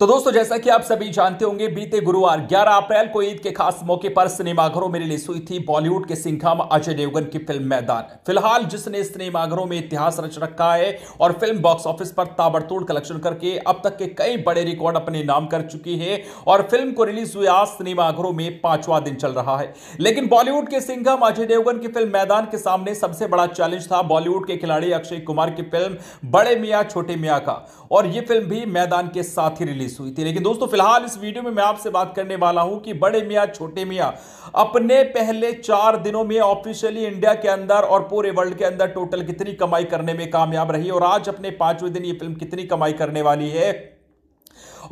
तो दोस्तों जैसा कि आप सभी जानते होंगे बीते गुरुवार 11 अप्रैल को ईद के खास मौके पर सिनेमाघरों में रिलीज हुई थी बॉलीवुड के सिंघम अजय देवगन की फिल्म मैदान फिलहाल जिसने सिनेमाघरों में इतिहास रच रखा है और फिल्म बॉक्स ऑफिस पर ताबड़तोड़ कलेक्शन करके अब तक के कई बड़े रिकॉर्ड अपने नाम कर चुकी है और फिल्म को रिलीज हुए आज सिनेमाघरों में पांचवा दिन चल रहा है लेकिन बॉलीवुड के सिंघम अजय देवगन की फिल्म मैदान के सामने सबसे बड़ा चैलेंज था बॉलीवुड के खिलाड़ी अक्षय कुमार की फिल्म बड़े मियाँ छोटे मियाँ का और ये फिल्म भी मैदान के साथ ही रिलीज रिलीज हुई थी लेकिन दोस्तों फिलहाल इस वीडियो में मैं आपसे बात करने वाला हूं कि बड़े मियाँ छोटे मियाँ अपने पहले चार दिनों में ऑफिशियली इंडिया के अंदर और पूरे वर्ल्ड के अंदर टोटल कितनी कमाई करने में कामयाब रही और आज अपने पांचवें दिन ये फिल्म कितनी कमाई करने वाली है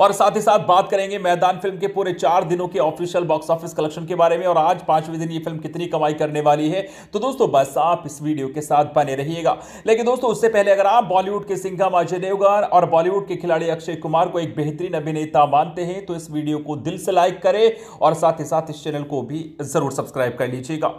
और साथ ही साथ बात करेंगे मैदान फिल्म के पूरे चार दिनों के ऑफिशियल बॉक्स ऑफिस कलेक्शन के बारे में और आज पांचवें दिन ये फिल्म कितनी कमाई करने वाली है तो दोस्तों बस आप इस वीडियो के साथ बने रहिएगा लेकिन दोस्तों उससे पहले अगर आप बॉलीवुड के सिंघम अजय देवगन और बॉलीवुड के खिलाड़ी अक्षय कुमार को एक बेहतरीन अभिनेता मानते हैं तो इस वीडियो को दिल से लाइक करें और साथ ही साथ इस चैनल को भी जरूर सब्सक्राइब कर लीजिएगा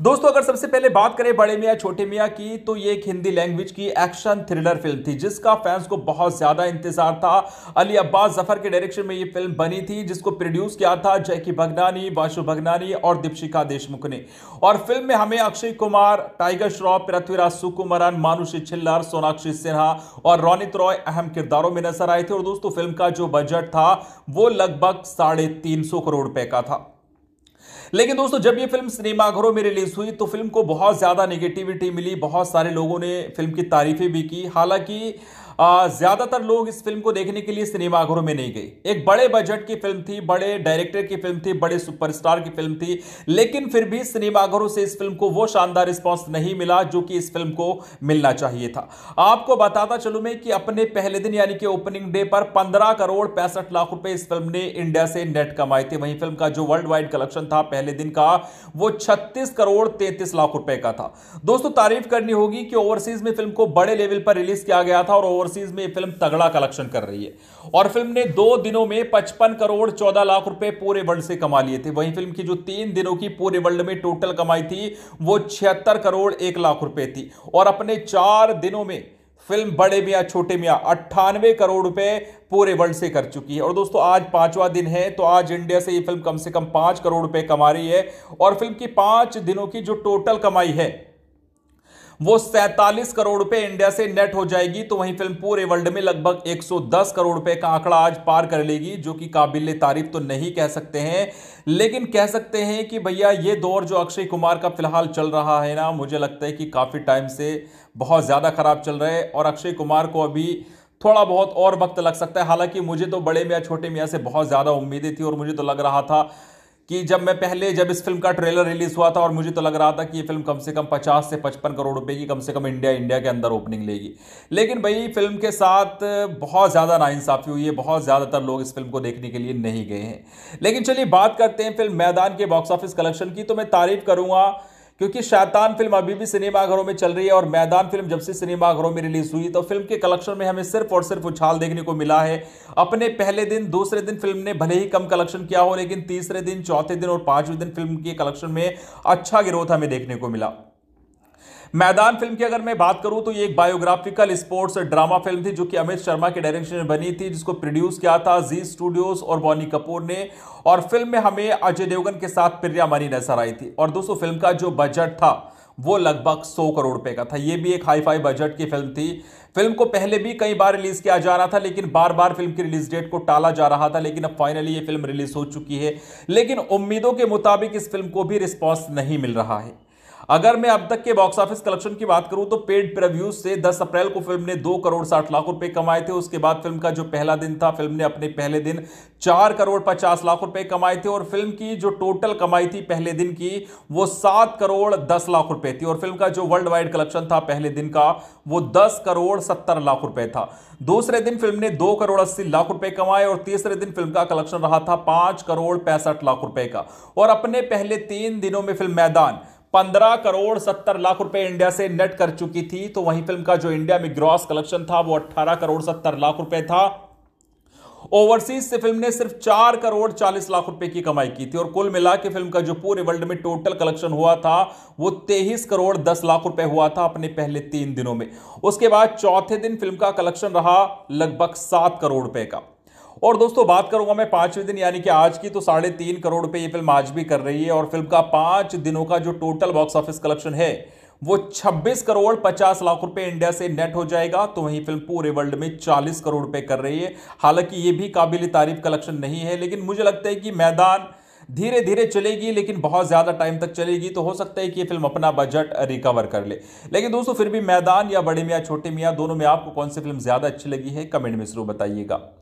दोस्तों अगर सबसे पहले बात करें बड़े मियाँ छोटे मियाँ की तो ये एक हिंदी लैंग्वेज की एक्शन थ्रिलर फिल्म थी जिसका फैंस को बहुत ज्यादा इंतजार था अली अब्बास जफर के डायरेक्शन में ये फिल्म बनी थी जिसको प्रोड्यूस किया था जैकी भगनानी वाशु भगनानी और दीपशिका देशमुख ने और फिल्म में हमें अक्षय कुमार टाइगर श्रॉफ पृथ्वीराज सुकुमरन मानुषी छिल्लर सोनाक्षी सिन्हा और रोनित रॉय अहम किरदारों में नजर आए थे और दोस्तों फिल्म का जो बजट था वो लगभग साढ़े तीन सौ करोड़ रुपए का था लेकिन दोस्तों जब ये फिल्म सिनेमाघरों में रिलीज हुई तो फिल्म को बहुत ज़्यादा नेगेटिविटी मिली बहुत सारे लोगों ने फिल्म की तारीफें भी की हालांकि ज़्यादातर लोग इस फिल्म को देखने के लिए सिनेमाघरों में नहीं गए एक बड़े बजट की फिल्म थी बड़े डायरेक्टर की फिल्म थी बड़े सुपरस्टार की फिल्म थी लेकिन फिर भी सिनेमाघरों से इस फिल्म को वो शानदार रिस्पॉन्स नहीं मिला जो कि इस फिल्म को मिलना चाहिए था आपको बताता चलू मैं कि अपने पहले दिन यानी कि ओपनिंग डे पर पंद्रह करोड़ पैंसठ लाख रुपए इस फिल्म ने इंडिया से नेट कमाए थे वहीं फिल्म का जो वर्ल्ड वाइड कलेक्शन था पहले दिन का वो छत्तीस करोड़ तैतीस लाख रुपए का था दोस्तों तारीफ करनी होगी कि ओवरसीज में फिल्म को बड़े लेवल पर रिलीज किया गया था और ओवरसीज में फिल्म तगड़ा कलेक्शन कर रही है और फिल्म ने दो दिनों में पचपन करोड़ चौदह लाख रुपए पूरे वर्ल्ड से कमा लिए थे वहीं फिल्म की जो तीन दिनों की पूरे वर्ल्ड में टोटल कमाई थी वो छिहत्तर करोड़ एक लाख रुपए थी और अपने चार दिनों में फिल्म बड़े मियाँ छोटे मियाँ अट्ठानवे करोड़ रुपए पूरे वर्ल्ड से कर चुकी है और दोस्तों आज पांचवा दिन है तो आज इंडिया से ये फिल्म कम से कम पाँच करोड़ रुपए कमा रही है और फिल्म की पाँच दिनों की जो टोटल कमाई है वो सैतालीस करोड़ रुपए इंडिया से नेट हो जाएगी तो वहीं फिल्म पूरे वर्ल्ड में लगभग 110 करोड़ रुपए का आंकड़ा आज पार कर लेगी जो कि काबिल तारीफ तो नहीं कह सकते हैं लेकिन कह सकते हैं कि भैया ये दौर जो अक्षय कुमार का फिलहाल चल रहा है ना मुझे लगता है कि काफ़ी टाइम से बहुत ज़्यादा खराब चल रहा है और अक्षय कुमार को अभी थोड़ा बहुत और वक्त लग सकता है हालांकि मुझे तो बड़े मियाँ छोटे मियाँ से बहुत ज़्यादा उम्मीदें थी और मुझे तो लग रहा था कि जब मैं पहले जब इस फिल्म का ट्रेलर रिलीज हुआ था और मुझे तो लग रहा था कि ये फिल्म कम से कम 50 से 55 करोड़ रुपए की कम से कम इंडिया इंडिया के अंदर ओपनिंग लेगी लेकिन भाई फिल्म के साथ बहुत ज़्यादा नाइंसाफ़ी हुई है बहुत ज़्यादातर लोग इस फिल्म को देखने के लिए नहीं गए हैं लेकिन चलिए बात करते हैं फिल्म मैदान के बॉक्स ऑफिस कलेक्शन की तो मैं तारीफ करूँगा क्योंकि शैतान फिल्म अभी भी सिनेमाघरों में चल रही है और मैदान फिल्म जब से सिनेमाघरों में रिलीज हुई तो फिल्म के कलेक्शन में हमें सिर्फ और सिर्फ उछाल देखने को मिला है अपने पहले दिन दूसरे दिन फिल्म ने भले ही कम कलेक्शन किया हो लेकिन तीसरे दिन चौथे दिन और पांचवें दिन फिल्म के कलेक्शन में अच्छा गिरोह हमें देखने को मिला मैदान फिल्म की अगर मैं बात करूं तो ये एक बायोग्राफिकल स्पोर्ट्स ड्रामा फिल्म थी जो कि अमित शर्मा के डायरेक्शन में बनी थी जिसको प्रोड्यूस किया था जी स्टूडियोज और बॉनी कपूर ने और फिल्म में हमें अजय देवगन के साथ प्रिया मनी नजर आई थी और दोस्तों फिल्म का जो बजट था वो लगभग 100 करोड़ रुपए का था ये भी एक हाई फाई बजट की फिल्म थी फिल्म को पहले भी कई बार रिलीज किया जा रहा था लेकिन बार बार फिल्म की रिलीज डेट को टाला जा रहा था लेकिन अब फाइनली ये फिल्म रिलीज हो चुकी है लेकिन उम्मीदों के मुताबिक इस फिल्म को भी रिस्पॉन्स नहीं मिल रहा है अगर मैं अब तक के बॉक्स ऑफिस कलेक्शन की बात करूं तो पेड प्रव्यूज से 10 अप्रैल को फिल्म ने 2 करोड़ 60 लाख रुपए कमाए थे उसके बाद फिल्म का जो पहला दिन था फिल्म ने अपने पहले दिन 4 करोड़ 50 लाख रुपए कमाए थे और फिल्म की जो टोटल कमाई थी पहले दिन की वो 7 करोड़ 10 लाख रुपए थी और फिल्म का जो वर्ल्ड वाइड कलेक्शन था पहले दिन का वो दस करोड़ सत्तर लाख रुपए था दूसरे दिन फिल्म ने दो करोड़ अस्सी लाख रुपए कमाए और तीसरे दिन फिल्म का कलेक्शन रहा था पांच करोड़ पैंसठ लाख रुपए का और अपने पहले तीन दिनों में फिल्म मैदान पंद्रह करोड़ सत्तर लाख रुपए इंडिया से नेट कर चुकी थी तो वहीं फिल्म का जो इंडिया में ग्रॉस कलेक्शन था वो अट्ठारह करोड़ सत्तर लाख रुपए था ओवरसीज से फिल्म ने सिर्फ चार करोड़ चालीस लाख रुपए की कमाई की थी और कुल मिला के फिल्म का जो पूरे वर्ल्ड में टोटल कलेक्शन हुआ था वो तेईस करोड़ दस लाख रुपए हुआ था अपने पहले तीन दिनों में उसके बाद चौथे दिन फिल्म का कलेक्शन रहा लगभग सात करोड़ रुपए का और दोस्तों बात करूंगा मैं पांचवें दिन यानी कि आज की तो साढ़े तीन करोड़ रुपए ये फिल्म आज भी कर रही है और फिल्म का पांच दिनों का जो टोटल बॉक्स ऑफिस कलेक्शन है वो 26 करोड़ 50 लाख रुपए इंडिया से नेट हो जाएगा तो वहीं फिल्म पूरे वर्ल्ड में 40 करोड़ रुपए कर रही है हालांकि ये भी काबिल तारीफ कलेक्शन नहीं है लेकिन मुझे लगता है कि मैदान धीरे धीरे चलेगी लेकिन बहुत ज़्यादा टाइम तक चलेगी तो हो सकता है कि ये फिल्म अपना बजट रिकवर कर ले लेकिन दोस्तों फिर भी मैदान या बड़े मियाँ छोटे मियाँ दोनों में आपको कौन सी फिल्म ज़्यादा अच्छी लगी है कमेंट में जरूर बताइएगा